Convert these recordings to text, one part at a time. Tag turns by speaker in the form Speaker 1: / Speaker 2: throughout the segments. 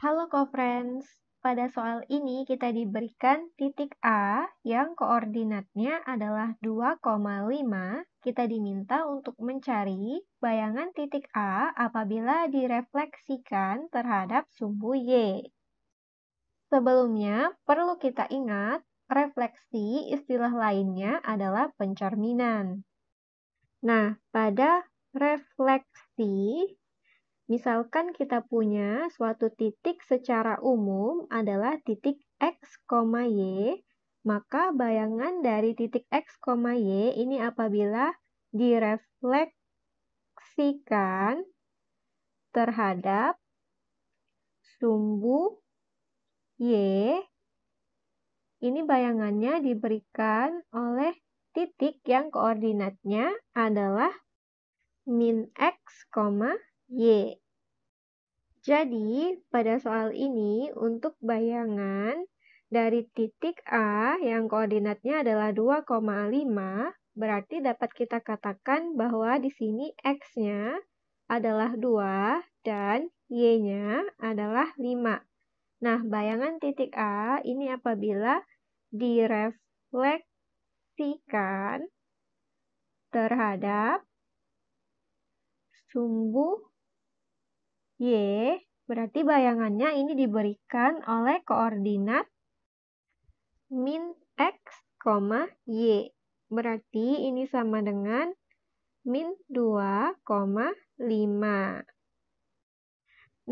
Speaker 1: Halo co-friends, pada soal ini kita diberikan titik A yang koordinatnya adalah 2,5. Kita diminta untuk mencari bayangan titik A apabila direfleksikan terhadap sumbu Y. Sebelumnya, perlu kita ingat, refleksi istilah lainnya adalah pencerminan. Nah, pada refleksi Misalkan kita punya suatu titik secara umum adalah titik X, Y, maka bayangan dari titik X, Y ini apabila direfleksikan terhadap sumbu Y, ini bayangannya diberikan oleh titik yang koordinatnya adalah min X, Y. Jadi, pada soal ini untuk bayangan dari titik A yang koordinatnya adalah 2,5 berarti dapat kita katakan bahwa di sini X-nya adalah 2 dan Y-nya adalah 5. Nah, bayangan titik A ini apabila direfleksikan terhadap sumbu Y berarti bayangannya ini diberikan oleh koordinat min X, Y. Berarti ini sama dengan min 2,5.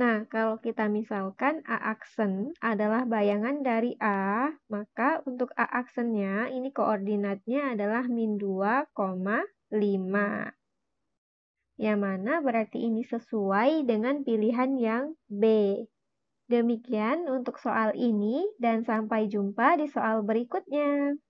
Speaker 1: Nah, kalau kita misalkan A aksen adalah bayangan dari A, maka untuk A aksennya ini koordinatnya adalah min 2,5 yang mana berarti ini sesuai dengan pilihan yang B. Demikian untuk soal ini, dan sampai jumpa di soal berikutnya.